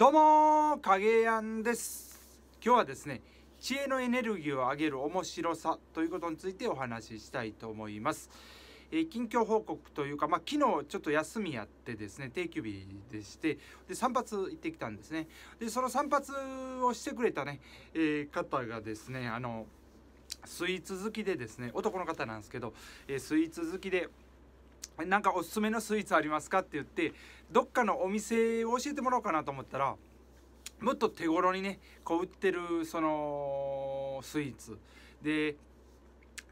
どうも影やんです今日はですね知恵のエネルギーを上げる面白さということについてお話ししたいと思います、えー、近況報告というか、まあ、昨日ちょっと休みやってですね定休日でしてで散髪行ってきたんですねでその散髪をしてくれたね、えー、方がですねあのスイーツ好きでですね男の方なんですけど、えー、スイーツ好きでなんかおすすめのスイーツありますかって言ってどっかのお店を教えてもらおうかなと思ったらもっと手頃にねこう売ってるそのスイーツで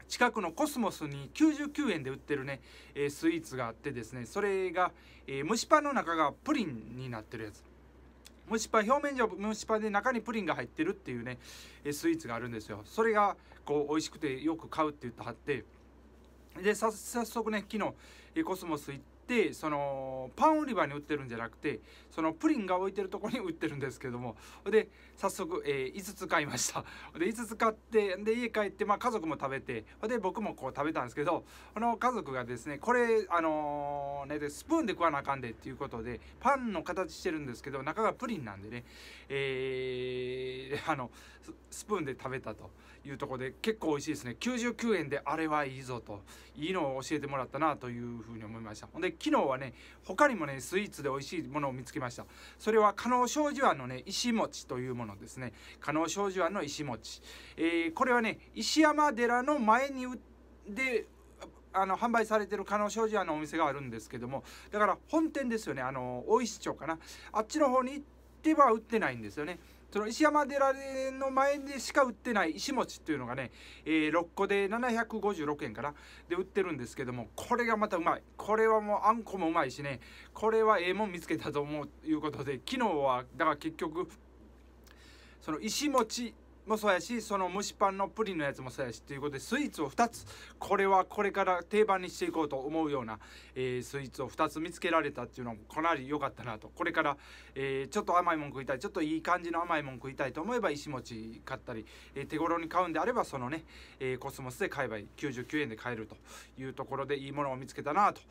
近くのコスモスに99円で売ってるね、えー、スイーツがあってですねそれが、えー、蒸しパンの中がプリンになってるやつ蒸しパン表面上蒸しパンで中にプリンが入ってるっていうね、えー、スイーツがあるんですよそれがこう美味しくてよく買うって言ってはってで早速ね昨日コスモス行ってそのパン売り場に売ってるんじゃなくてそのプリンが置いてるとこに売ってるんですけどもで早速、えー、5つ買いました で5つ買ってで家帰って、まあ、家族も食べてで僕もこう食べたんですけどあの家族がですねこれあのー、ねスプーンで食わなあかんでっていうことでパンの形してるんですけど中がプリンなんでねえー、あのスプーンで食べたというところで結構美味しいですね99円であれはいいぞといいのを教えてもらったなというふうに思いましたほんで昨日はね他にもねスイーツで美味しいものを見つけましたそれは加納庄司庵のね石餅というもののですね、加納少女庵の石餅。えー、これはね、石山寺の前にで、あの、販売されてる加納少女庵のお店があるんですけども、だから本店ですよね、あの、大石町かな。あっちの方に行っては売ってないんですよね。その石山寺の前でしか売ってない石餅っていうのがね、えー、6個で756円かなで売ってるんですけども、これがまたうまい。これはもうあんこもうまいしね、これはええもん見つけたと思ういうことで、昨日は、だから結局、その石餅もそうやしその蒸しパンのプリンのやつもそうやしということでスイーツを2つこれはこれから定番にしていこうと思うような、えー、スイーツを2つ見つけられたっていうのもかなり良かったなとこれから、えー、ちょっと甘いもん食いたいちょっといい感じの甘いもん食いたいと思えば石餅買ったり、えー、手頃に買うんであればそのね、えコスモスで買えばいい99円で買えるというところでいいものを見つけたなと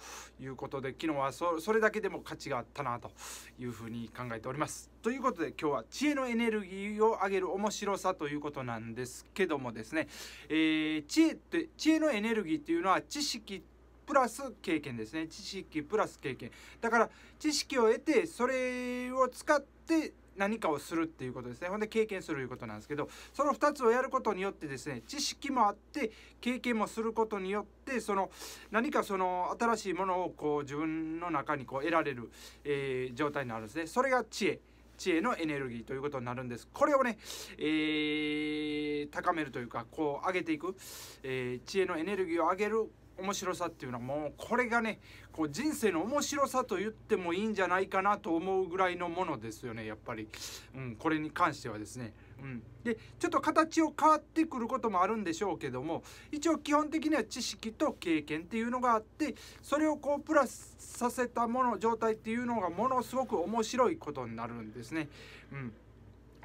いうことで昨日はそれだけでも価値があったなというふうに考えております。ということで今日は知恵のエネルギーを上げる面白さということなんですけどもですね、えー、知恵って知恵のエネルギーっていうのは知識プラス経験ですね知識プラス経験だから知識を得てそれを使って何かをするっていうことですねほんで経験するということなんですけどその2つをやることによってですね知識もあって経験もすることによってその何かその新しいものをこう自分の中にこう得られる、えー、状態になるんですねそれが知恵知恵のエネルギーということになるんですこれをね、えー、高めるというかこう上げていく、えー、知恵のエネルギーを上げる面白さっていうのはもうこれがねこう人生の面白さと言ってもいいんじゃないかなと思うぐらいのものですよねやっぱり、うん、これに関してはですね。うん、でちょっと形を変わってくることもあるんでしょうけども一応基本的には知識と経験っていうのがあってそれをこうプラスさせたもの状態っていうのがものすごく面白いことになるんですね。うん、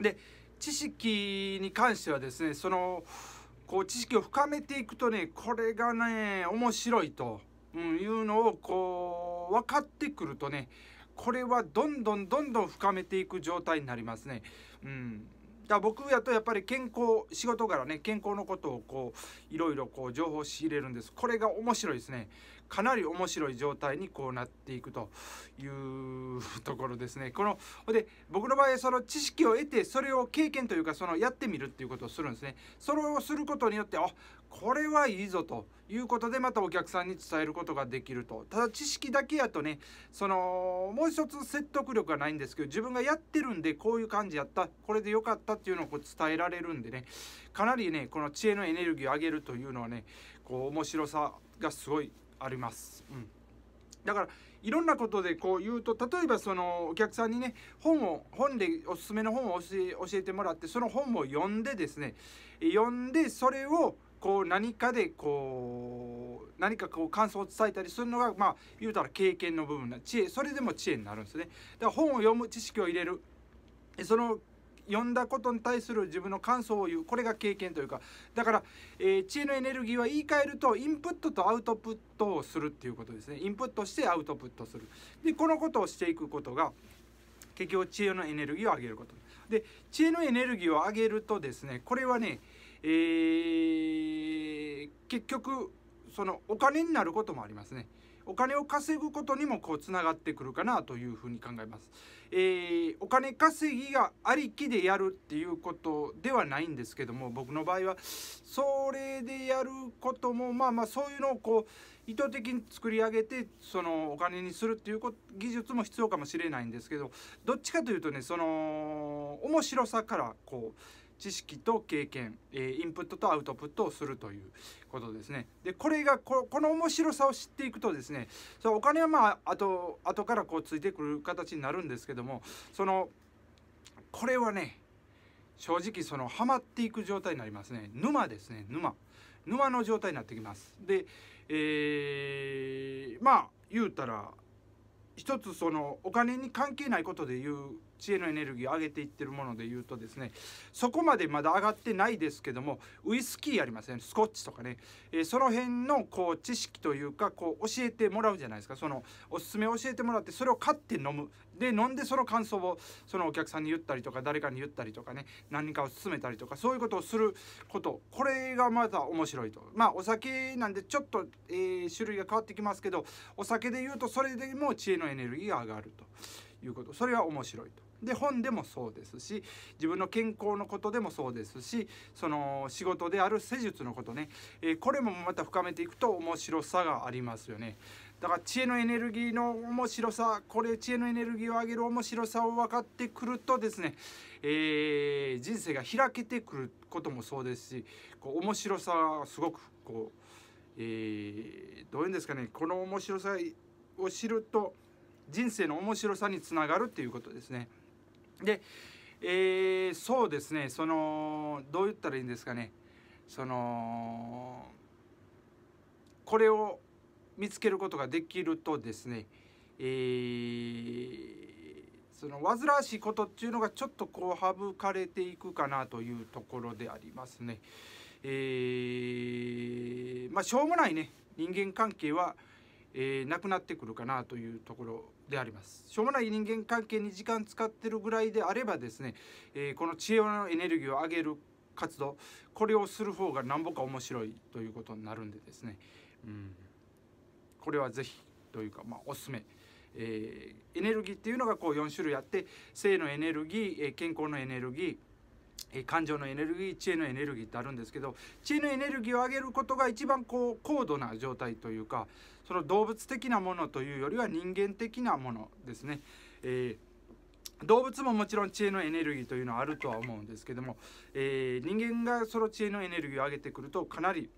で知識に関してはですねそのこう知識を深めていくとねこれがね面白いと、うん、いうのをこう分かってくるとねこれはどんどんどんどん深めていく状態になりますね。うんだ僕やとやっぱり健康仕事からね健康のことをこういろいろこう情報を仕入れるんですこれが面白いですねかなり面白い状態にこうなっていくというところですね。こので僕の場合その知識を得てそれを経験というかそのやってみるっていうことをするんですね。それをすることによってあこれはいいぞということでまたお客さんに伝えることができるとただ知識だけやとねそのもう一つ説得力がないんですけど自分がやってるんでこういう感じやったこれで良かったっていうのをこう伝えられるんでねかなりねこの知恵のエネルギーを上げるというのはねこう面白さがすごいあります。うんだからいろんなことでこう言うと例えばそのお客さんにね本を本でおすすめの本を教え教えてもらってその本を読んでですね読んでそれをこう何かでこう何かこう感想を伝えたりするのがまあ言うたら経験の部分な知恵それでも知恵になるんですね。だから本を読む知識を入れるその読んだことに対する自分の感想を言うこれが経験というかだから、えー、知恵のエネルギーは言い換えるとインプットとアウトプットをするっていうことですねインプットしてアウトプットするでこのことをしていくことが結局知恵のエネルギーを上げることで知恵のエネルギーを上げるとですねこれはね、えー、結局そのお金になることもありますね。お金を稼ぐことにもこうつながってくるかなというふうに考えます、えー、お金稼ぎがありきでやるっていうことではないんですけども僕の場合はそれでやることもまあまあそういうのをこう意図的に作り上げてそのお金にするっていう技術も必要かもしれないんですけどどっちかというとねその面白さからこう知識と経験、えインプットとアウトプットをするということですね。で、これがこ、この面白さを知っていくとですね、そのお金はまあ、と後からこうついてくる形になるんですけども、その、これはね、正直そのハマっていく状態になりますね。沼ですね、沼。沼の状態になってきます。で、えー、まあ、言うたら、一つそのお金に関係ないことで言う知恵のエネルギーを上げていってるものでいうとですねそこまでまだ上がってないですけどもウイスキーありません、ねスコッチとかね、えー、その辺のこう知識というかこう教えてもらうじゃないですかそのおすすめ教えてもらってそれを買って飲むで飲んでその感想をそのお客さんに言ったりとか誰かに言ったりとかね何かを勧めたりとかそういうことをすることこれがまた面白いとまあお酒なんでちょっと、えー、種類が変わってきますけどお酒で言うとそれでも知恵のエネルギーが上がるということそれは面白いと。で本でもそうですし自分の健康のことでもそうですしその仕事である施術のことね、えー、これもまた深めていくと面白さがありますよねだから知恵のエネルギーの面白さこれ知恵のエネルギーを上げる面白さを分かってくるとですね、えー、人生が開けてくることもそうですしこう面白さがすごくこう、えー、どういうんですかねこの面白さを知ると人生の面白さにつながるっていうことですね。で、えー、そうですねそのどう言ったらいいんですかねそのこれを見つけることができるとですね、えー、その煩わしいことっていうのがちょっとこう省かれていくかなというところでありますね。えー、まあしょうもないね人間関係は、えー、なくなってくるかなというところでありますしょうもない人間関係に時間使ってるぐらいであればですね、えー、この知恵のエネルギーを上げる活動これをする方がなんぼか面白いということになるんでですね、うん、これは是非というか、まあ、おすすめ。えー、エネルギーっていうのがこう4種類あって性のエネルギー、えー、健康のエネルギー感情のエネルギー知恵のエネルギーってあるんですけど知恵のエネルギーを上げることが一番こう高度な状態というかその動物的なものというよりは人間的なものですね。えー動物ももちろん知恵のエネルギーというのはあるとは思うんですけども、えー、人間がその知恵のエネルギーを上げてくるとかなり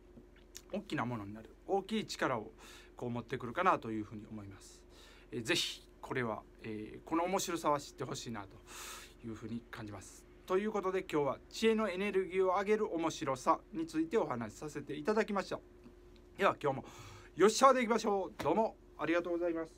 大きなものになる大きい力をこう持ってくるかなというふうに思います。えー、これは、えー、この面白さは知ってほしいなというふうに感じます。ということで今日は知恵のエネルギーを上げる面白さについてお話しさせていただきましたでは今日もよっしゃーでいきましょうどうもありがとうございます